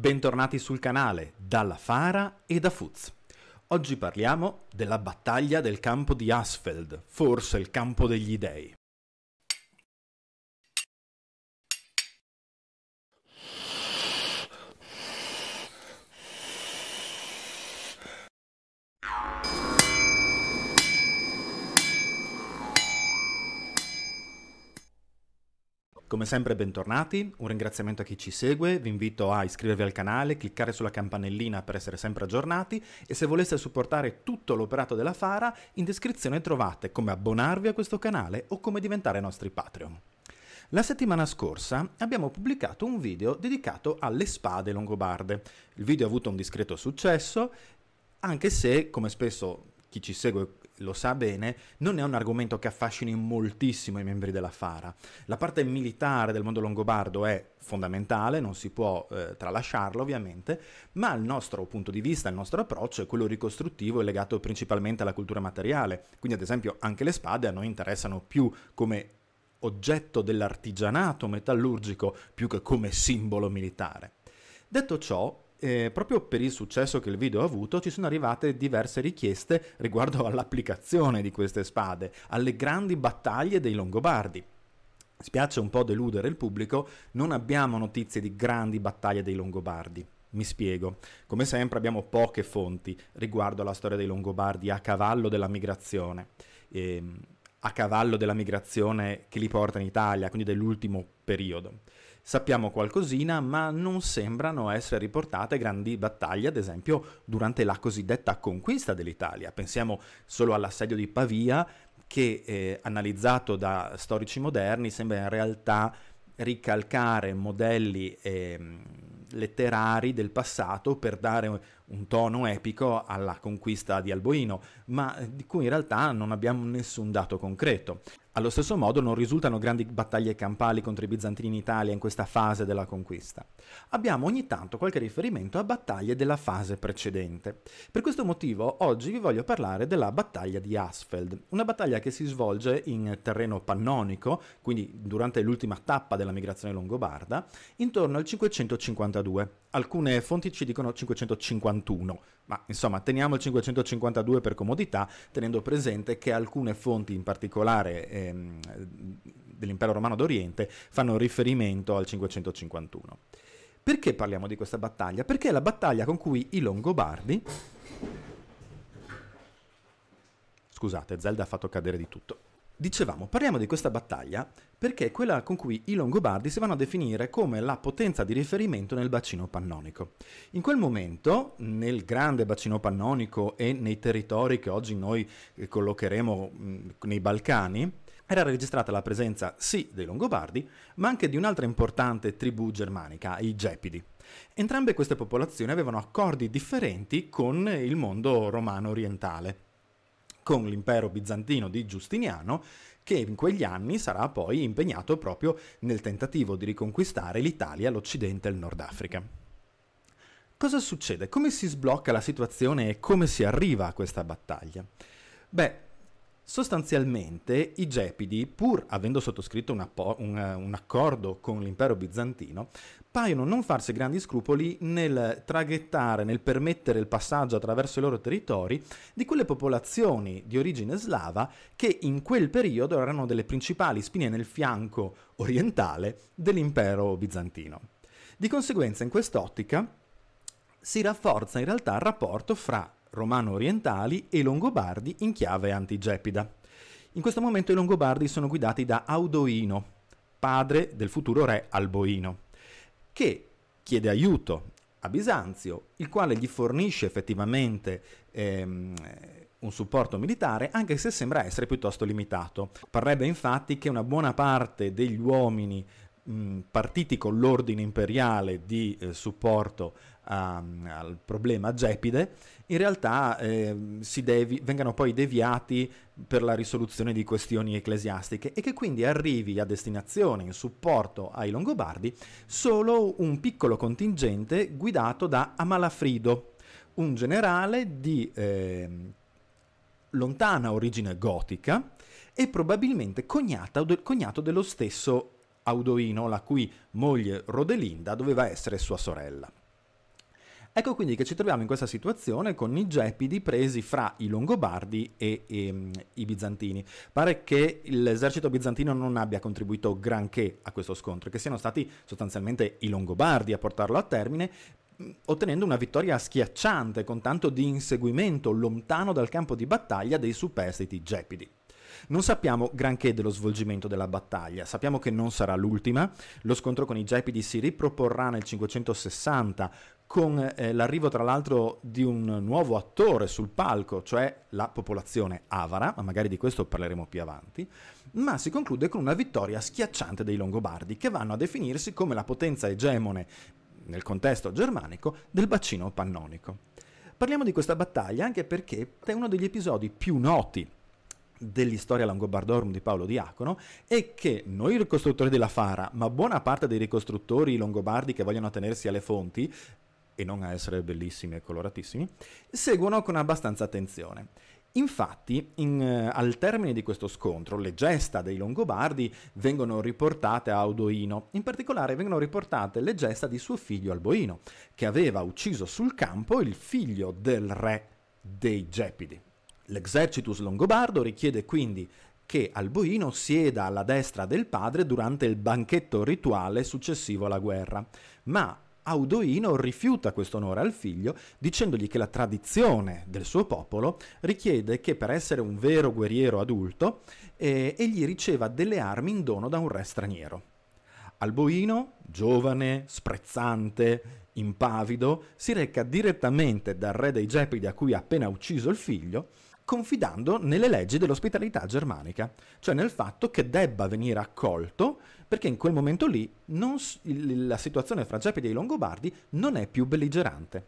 Bentornati sul canale dalla Fara e da Fuz. Oggi parliamo della battaglia del campo di Asfeld, forse il campo degli dei. Come sempre bentornati, un ringraziamento a chi ci segue, vi invito a iscrivervi al canale, cliccare sulla campanellina per essere sempre aggiornati e se voleste supportare tutto l'operato della Fara, in descrizione trovate come abbonarvi a questo canale o come diventare nostri Patreon. La settimana scorsa abbiamo pubblicato un video dedicato alle spade longobarde. Il video ha avuto un discreto successo, anche se, come spesso chi ci segue lo sa bene, non è un argomento che affascini moltissimo i membri della Fara. La parte militare del mondo longobardo è fondamentale, non si può eh, tralasciarla ovviamente, ma il nostro punto di vista, il nostro approccio è quello ricostruttivo e legato principalmente alla cultura materiale. Quindi ad esempio anche le spade a noi interessano più come oggetto dell'artigianato metallurgico più che come simbolo militare. Detto ciò, eh, proprio per il successo che il video ha avuto ci sono arrivate diverse richieste riguardo all'applicazione di queste spade, alle grandi battaglie dei Longobardi. Spiace un po' deludere il pubblico, non abbiamo notizie di grandi battaglie dei Longobardi. Mi spiego. Come sempre abbiamo poche fonti riguardo alla storia dei Longobardi a cavallo della migrazione. Ehm, a cavallo della migrazione che li porta in Italia, quindi dell'ultimo periodo. Sappiamo qualcosina, ma non sembrano essere riportate grandi battaglie, ad esempio durante la cosiddetta conquista dell'Italia. Pensiamo solo all'assedio di Pavia, che eh, analizzato da storici moderni sembra in realtà ricalcare modelli eh, letterari del passato per dare un tono epico alla conquista di Alboino, ma eh, di cui in realtà non abbiamo nessun dato concreto. Allo stesso modo non risultano grandi battaglie campali contro i bizantini in Italia in questa fase della conquista. Abbiamo ogni tanto qualche riferimento a battaglie della fase precedente. Per questo motivo oggi vi voglio parlare della battaglia di Asfeld, una battaglia che si svolge in terreno pannonico, quindi durante l'ultima tappa della migrazione longobarda, intorno al 550 552, alcune fonti ci dicono 551, ma insomma teniamo il 552 per comodità, tenendo presente che alcune fonti, in particolare ehm, dell'impero romano d'Oriente, fanno riferimento al 551. Perché parliamo di questa battaglia? Perché è la battaglia con cui i Longobardi... Scusate, Zelda ha fatto cadere di tutto. Dicevamo, parliamo di questa battaglia perché è quella con cui i Longobardi si vanno a definire come la potenza di riferimento nel bacino pannonico. In quel momento, nel grande bacino pannonico e nei territori che oggi noi eh, collocheremo nei Balcani, era registrata la presenza sì dei Longobardi, ma anche di un'altra importante tribù germanica, i Gepidi. Entrambe queste popolazioni avevano accordi differenti con il mondo romano orientale con l'impero bizantino di Giustiniano, che in quegli anni sarà poi impegnato proprio nel tentativo di riconquistare l'Italia, l'Occidente e il Nord Africa. Cosa succede? Come si sblocca la situazione e come si arriva a questa battaglia? Beh, Sostanzialmente i Gepidi, pur avendo sottoscritto un, appo- un, un, accordo con l'impero bizantino, paiono non farsi grandi scrupoli nel traghettare, nel permettere il passaggio attraverso i loro territori di quelle popolazioni di origine slava che in quel periodo erano delle principali spine nel fianco orientale dell'impero bizantino. Di conseguenza in quest'ottica si rafforza in realtà il rapporto fra romano-orientali e longobardi in chiave antigeppida. In questo momento i longobardi sono guidati da Audoino, padre del futuro re Alboino, che chiede aiuto a Bisanzio, il quale gli fornisce effettivamente ehm, un supporto militare, anche se sembra essere piuttosto limitato. Parrebbe infatti che una buona parte degli uomini partiti con l'ordine imperiale di eh, supporto a, ehm, al problema Gepide, in realtà eh, devi, vengano poi deviati per la risoluzione di questioni ecclesiastiche e che quindi arrivi a destinazione in supporto ai Longobardi solo un piccolo contingente guidato da Amalafrido, un generale di eh, lontana origine gotica e probabilmente cognata, cognato dello stesso Audoino, la cui moglie Rodelinda doveva essere sua sorella. Ecco quindi che ci troviamo in questa situazione con i gepidi presi fra i Longobardi e, e, ehm, i Bizantini. Pare che l'esercito bizantino non abbia contribuito granché a questo scontro, che siano stati sostanzialmente i Longobardi a portarlo a termine, ottenendo una vittoria schiacciante con tanto di inseguimento lontano dal campo di battaglia dei superstiti gepidi. Non sappiamo granché dello svolgimento della battaglia, sappiamo che non sarà l'ultima, lo scontro con i Gepidi si riproporrà nel 560 con eh, l'arrivo tra l'altro di un nuovo attore sul palco, cioè la popolazione avara, ma magari di questo parleremo più avanti, ma si conclude con una vittoria schiacciante dei Longobardi, che vanno a definirsi come la potenza egemone, nel contesto germanico, del bacino pannonico. Parliamo di questa battaglia anche perché è uno degli episodi più noti dell'Istoria Longobardorum di Paolo Diacono è che noi ricostruttori della Fara, ma buona parte dei ricostruttori longobardi che vogliono tenersi alle fonti e non a essere bellissimi e coloratissimi, seguono con abbastanza attenzione. Infatti, in, eh, al termine di questo scontro, le gesta dei Longobardi vengono riportate a Audoino, in particolare vengono riportate le gesta di suo figlio Alboino, che aveva ucciso sul campo il figlio del re dei Gepidi. L'exercitus longobardo richiede quindi che Alboino sieda alla destra del padre durante il banchetto rituale successivo alla guerra, ma Audoino rifiuta questo onore al figlio dicendogli che la tradizione del suo popolo richiede che per essere un vero guerriero adulto eh, egli riceva delle armi in dono da un re straniero. Alboino, giovane, sprezzante, impavido, si reca direttamente dal re dei Gepidi a cui ha appena ucciso il figlio confidando nelle leggi dell'ospitalità germanica, cioè nel fatto che debba venire accolto perché in quel momento lì non, la situazione fra Gepidi e i Longobardi non è più belligerante.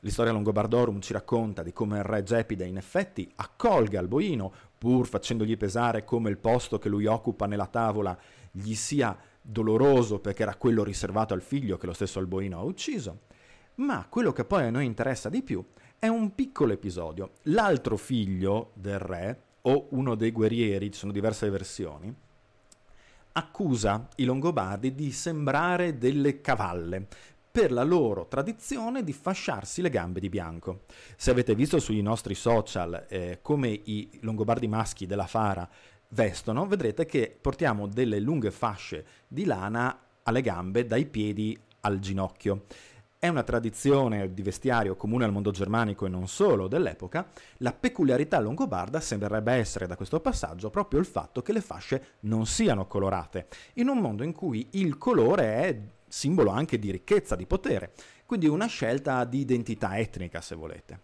L'istoria Longobardorum ci racconta di come il re Gepide in effetti accolga Alboino, pur facendogli pesare come il posto che lui occupa nella tavola gli sia doloroso perché era quello riservato al figlio che lo stesso Alboino ha ucciso. Ma quello che poi a noi interessa di più è un piccolo episodio. L'altro figlio del re, o uno dei guerrieri, ci sono diverse versioni, accusa i Longobardi di sembrare delle cavalle per la loro tradizione di fasciarsi le gambe di bianco. Se avete visto sui nostri social eh, come i Longobardi maschi della Fara vestono, vedrete che portiamo delle lunghe fasce di lana alle gambe dai piedi al ginocchio. È una tradizione di vestiario comune al mondo germanico e non solo dell'epoca. La peculiarità longobarda sembrerebbe essere da questo passaggio proprio il fatto che le fasce non siano colorate, in un mondo in cui il colore è simbolo anche di ricchezza, di potere, quindi una scelta di identità etnica, se volete.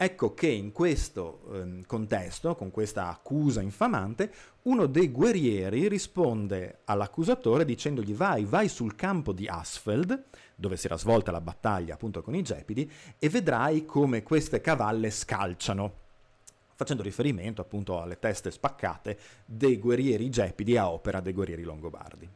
Ecco che in questo eh, contesto, con questa accusa infamante, uno dei guerrieri risponde all'accusatore dicendogli vai, vai sul campo di Asfeld, dove si era svolta la battaglia appunto con i Gepidi, e vedrai come queste cavalle scalciano, facendo riferimento appunto alle teste spaccate dei guerrieri Gepidi a opera dei guerrieri Longobardi.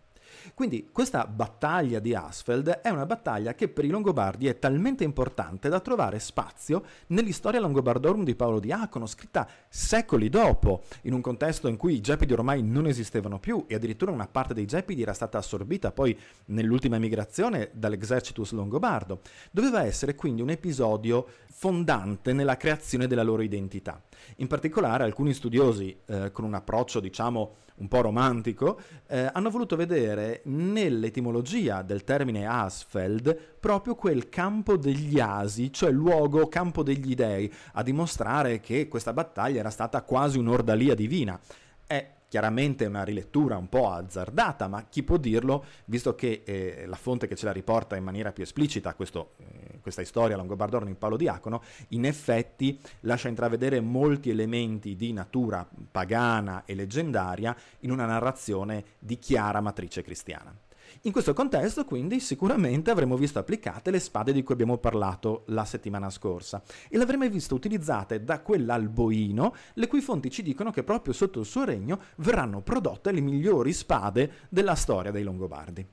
Quindi questa battaglia di Asfeld è una battaglia che per i Longobardi è talmente importante da trovare spazio nell'istoria longobardorum di Paolo Diacono, scritta secoli dopo, in un contesto in cui i Gepidi ormai non esistevano più e addirittura una parte dei Gepidi era stata assorbita poi nell'ultima emigrazione dall'exercitus longobardo. Doveva essere quindi un episodio fondante nella creazione della loro identità. In particolare alcuni studiosi eh, con un approccio diciamo un po' romantico eh, hanno voluto vedere nell'etimologia del termine Asfeld proprio quel campo degli asi, cioè luogo campo degli dei, a dimostrare che questa battaglia era stata quasi un'ordalia divina. È Chiaramente è una rilettura un po' azzardata, ma chi può dirlo, visto che eh, la fonte che ce la riporta in maniera più esplicita questo, eh, questa storia longobardorno in Paolo Diacono, in effetti lascia intravedere molti elementi di natura pagana e leggendaria in una narrazione di chiara matrice cristiana. In questo contesto, quindi, sicuramente avremo visto applicate le spade di cui abbiamo parlato la settimana scorsa e le avremo viste utilizzate da quell'alboino, le cui fonti ci dicono che proprio sotto il suo regno verranno prodotte le migliori spade della storia dei Longobardi.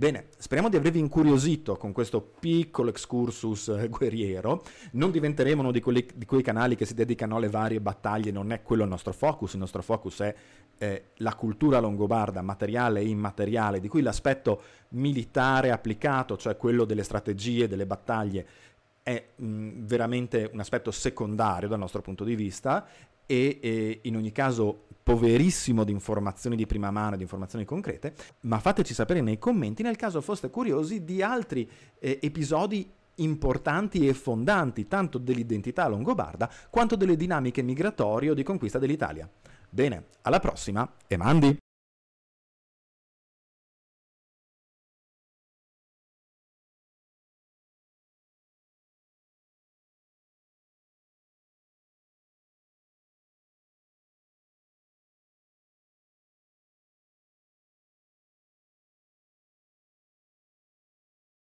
Bene, speriamo di avervi incuriosito con questo piccolo excursus eh, guerriero. Non diventeremo uno di, quelli, di quei canali che si dedicano alle varie battaglie, non è quello il nostro focus, il nostro focus è eh, la cultura longobarda, materiale e immateriale, di cui l'aspetto militare applicato, cioè quello delle strategie, delle battaglie, è mh, veramente un aspetto secondario dal nostro punto di vista e, e in ogni caso poverissimo di informazioni di prima mano, di informazioni concrete, ma fateci sapere nei commenti nel caso foste curiosi di altri eh, episodi importanti e fondanti tanto dell'identità longobarda quanto delle dinamiche migratorie o di conquista dell'Italia. Bene, alla prossima e mandi!